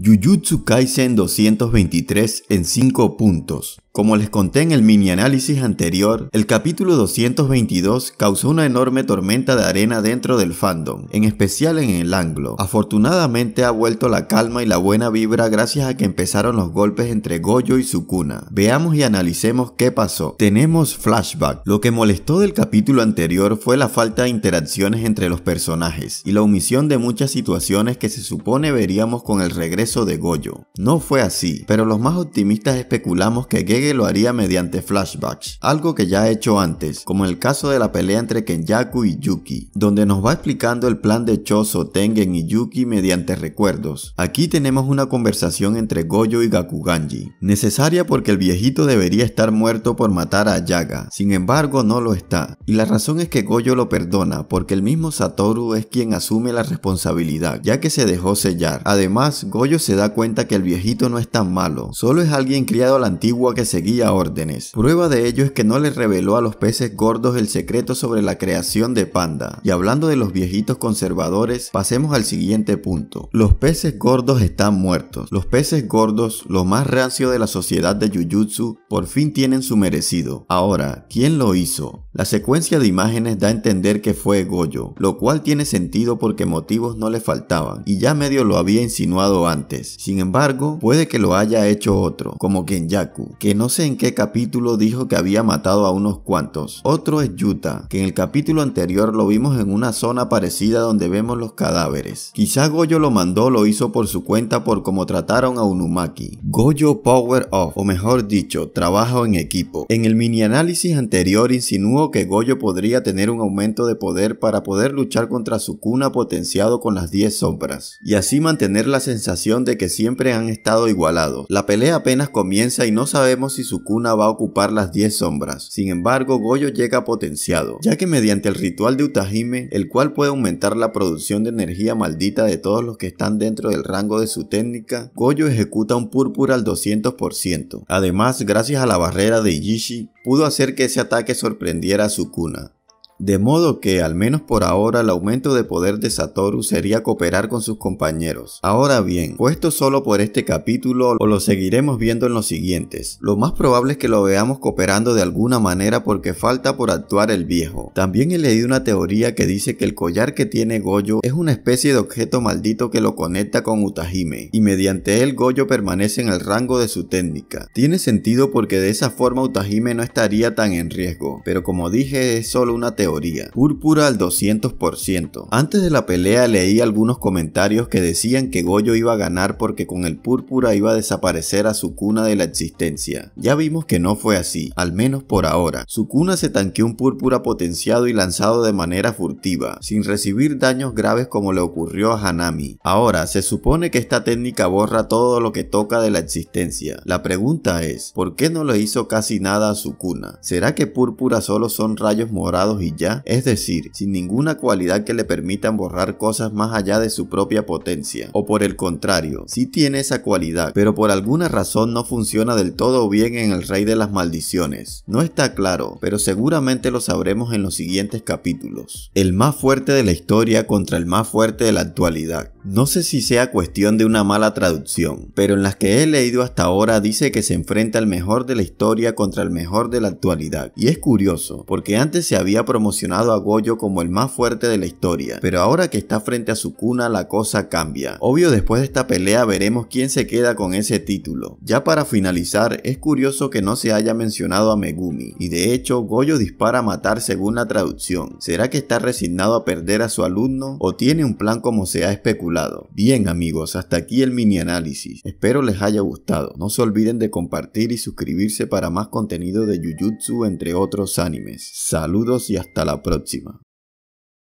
Jujutsu Kaisen 223 en 5 puntos. Como les conté en el mini análisis anterior, el capítulo 222 causó una enorme tormenta de arena dentro del fandom, en especial en el anglo. Afortunadamente ha vuelto la calma y la buena vibra gracias a que empezaron los golpes entre Goyo y Sukuna. Veamos y analicemos qué pasó. Tenemos flashback. Lo que molestó del capítulo anterior fue la falta de interacciones entre los personajes y la omisión de muchas situaciones que se supone veríamos con el regreso de Goyo. No fue así, pero los más optimistas especulamos que Gege lo haría mediante flashbacks, algo que ya ha hecho antes, como el caso de la pelea entre Kenyaku y Yuki, donde nos va explicando el plan de Choso, Tengen y Yuki mediante recuerdos. Aquí tenemos una conversación entre Goyo y Gakuganji, necesaria porque el viejito debería estar muerto por matar a Yaga, sin embargo no lo está, y la razón es que Goyo lo perdona porque el mismo Satoru es quien asume la responsabilidad, ya que se dejó sellar. Además, Goyo se da cuenta que el viejito no es tan malo, solo es alguien criado a la antigua que se seguía órdenes. Prueba de ello es que no le reveló a los peces gordos el secreto sobre la creación de Panda. Y hablando de los viejitos conservadores, pasemos al siguiente punto. Los peces gordos están muertos. Los peces gordos, lo más rancio de la sociedad de Jujutsu, por fin tienen su merecido. Ahora, ¿quién lo hizo? La secuencia de imágenes da a entender que fue Goyo, lo cual tiene sentido porque motivos no le faltaban y ya medio lo había insinuado antes. Sin embargo, puede que lo haya hecho otro, como Kenjaku, que no sé en qué capítulo dijo que había matado a unos cuantos. Otro es Yuta, que en el capítulo anterior lo vimos en una zona parecida donde vemos los cadáveres. Quizá Goyo lo mandó lo hizo por su cuenta por cómo trataron a Unumaki. Goyo Power Off, o mejor dicho, trabajo en equipo. En el mini análisis anterior insinuó que Goyo podría tener un aumento de poder para poder luchar contra su cuna potenciado con las 10 sombras, y así mantener la sensación de que siempre han estado igualados. La pelea apenas comienza y no sabemos si su cuna va a ocupar las 10 sombras. Sin embargo, Goyo llega potenciado, ya que mediante el ritual de utahime, el cual puede aumentar la producción de energía maldita de todos los que están dentro del rango de su técnica, Goyo ejecuta un púrpura al 200%. Además, gracias a la barrera de Ijishi, pudo hacer que ese ataque sorprendiera a su cuna. De modo que, al menos por ahora, el aumento de poder de Satoru sería cooperar con sus compañeros. Ahora bien, puesto solo por este capítulo o lo seguiremos viendo en los siguientes. Lo más probable es que lo veamos cooperando de alguna manera porque falta por actuar el viejo. También he leído una teoría que dice que el collar que tiene Goyo es una especie de objeto maldito que lo conecta con Utahime, y mediante él Goyo permanece en el rango de su técnica. Tiene sentido porque de esa forma Utahime no estaría tan en riesgo, pero como dije es solo una teoría púrpura al 200%. Antes de la pelea leí algunos comentarios que decían que Goyo iba a ganar porque con el púrpura iba a desaparecer a su cuna de la existencia. Ya vimos que no fue así, al menos por ahora. Su cuna se tanqueó un púrpura potenciado y lanzado de manera furtiva, sin recibir daños graves como le ocurrió a Hanami. Ahora, se supone que esta técnica borra todo lo que toca de la existencia. La pregunta es, ¿por qué no le hizo casi nada a su cuna? ¿Será que púrpura solo son rayos morados y es decir, sin ninguna cualidad que le permitan borrar cosas más allá de su propia potencia. O por el contrario, sí tiene esa cualidad, pero por alguna razón no funciona del todo bien en el rey de las maldiciones. No está claro, pero seguramente lo sabremos en los siguientes capítulos. El más fuerte de la historia contra el más fuerte de la actualidad. No sé si sea cuestión de una mala traducción, pero en las que he leído hasta ahora dice que se enfrenta al mejor de la historia contra el mejor de la actualidad. Y es curioso, porque antes se había promocionado a Goyo como el más fuerte de la historia, pero ahora que está frente a su cuna la cosa cambia. Obvio después de esta pelea veremos quién se queda con ese título. Ya para finalizar, es curioso que no se haya mencionado a Megumi, y de hecho Goyo dispara a matar según la traducción. ¿Será que está resignado a perder a su alumno o tiene un plan como se ha especulado? Bien amigos, hasta aquí el mini análisis. Espero les haya gustado. No se olviden de compartir y suscribirse para más contenido de Jujutsu entre otros animes. Saludos y hasta la próxima.